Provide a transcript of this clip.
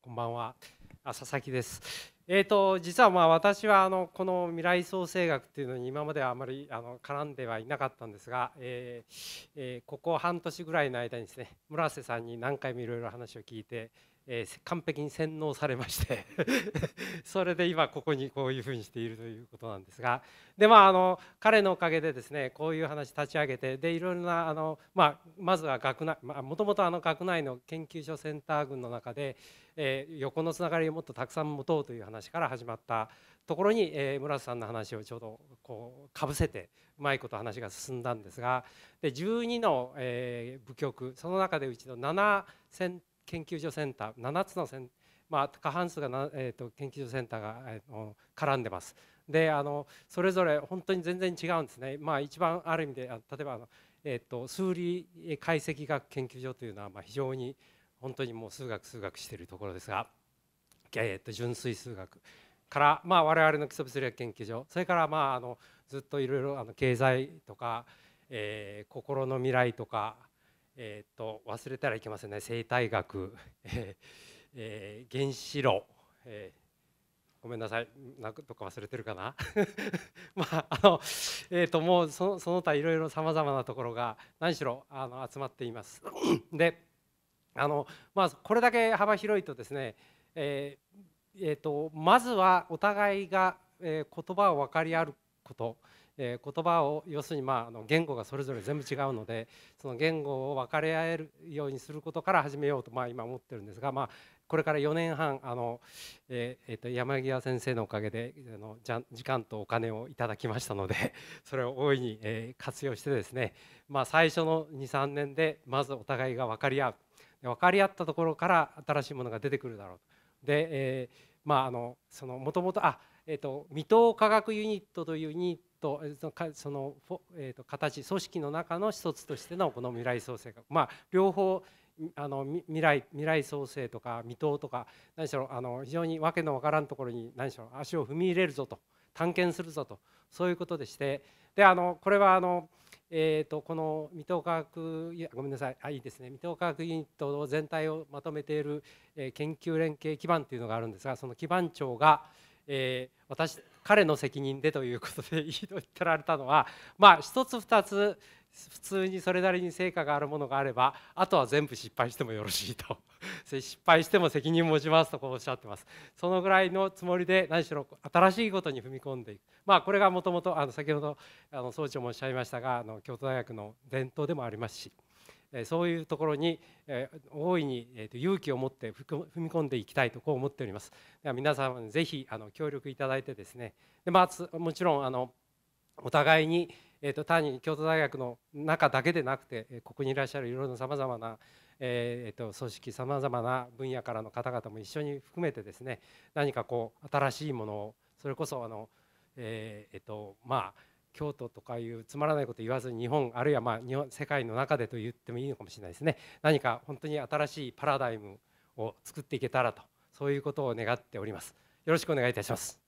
こんばんは佐々木です。えーと、実はまあ私はあのこの未来創生学というのに今まではあまりあの絡んではいなかったんですが、えーえー、ここ半年ぐらいの間にですね村瀬さんに何回もいろいろ話を聞いて、えー、完璧に洗脳されまして それで今ここにこういうふうにしているということなんですがでまああの彼のおかげでですねこういう話立ち上げてでいろいろなあの、まあ、まずは学内もともと学内の研究所センター群の中で、えー、横のつながりをもっとたくさん持とうという話から始まったところに、えー、村瀬さんの話をちょうどこうかぶせてうまいこと話が進んだんですがで12の、えー、部局その中でうちの7センター研究所センター7つのセンまあ、過半数がな、えーと、研究所センターが、えーと、絡んでます。であのそれぞれ本当に全然違うんですね。まあ、一番ある意味で例えばあの、えーと、数理解析学研究所というのは、まあ、非常に本当にもう数学数学しているところですが、えーと、と純粋数学から、まあ、我々の基礎物理学研究所それから、まあ、あのずっといろいろ経済とか、えー、心の未来とかえーと、忘れたらいけませんね生態学、えーえー、原子炉、えー、ごめんなさいなんとか忘れてるかな まああの、えーと、もうその他いろいろさまざまなところが何しろあの集まっています。であの、まあ、これだけ幅広いとですね、えーえーと、とまずはお互いが、えー、言葉を分かり合うこと、えー、言葉を要するにまああの言語がそれぞれ全部違うのでその言語を分かり合えるようにすることから始めようとまあ今思ってるんですがまあこれから4年半あの、えーえー、と山際先生のおかげであのじゃ時間とお金をいただきましたので それを大いに、えー、活用してですね、まあ、最初の23年でまずお互いが分かり合う分かり合ったところから新しいものが出てくるだろうで、えー、まああのそのもともとあえーと、未踏科学ユニットというユニットそのえーと、形組織の中の一つとしてのこの未来創生学、まあ、両方あの未来未来創生とか未踏とか何しろあの非常に訳のわからんところに何しろ足を踏み入れるぞと探検するぞとそういうことでしてであのこれはあの、えーと、この未踏科学いやごめんなさいあいいですね未踏科学ユニット全体をまとめている、えー、研究連携基盤というのがあるんですがその基盤庁が、えー、私彼の責任でということで言ってられたのはまあ一つ二つ普通にそれなりに成果があるものがあればあとは全部失敗してもよろしいと 失敗しても責任持ちますとこうおっしゃってますそのぐらいのつもりで何しろ新しいことに踏み込んでいくまあこれがもともと先ほどあの総長もおっしゃいましたがあの京都大学の伝統でもありますし。そういうところに大いに勇気を持って踏み込んでいきたいとこう思っておりますでは皆様ぜひあの協力いただいてですねで、まあ、もちろんあのお互いに、えっと単に京都大学の中だけでなくてここにいらっしゃるいろいろなさまざまなえっと組織さまざまな分野からの方々も一緒に含めてですね何かこう新しいものをそれこそあの、えっとまあ、京都とかいうつまらないこと言わずに日本あるいはまあ日本世界の中でと言ってもいいのかもしれないですね何か本当に新しいパラダイムを作っていけたらとそういうことを願っておりますよろしくお願いいたします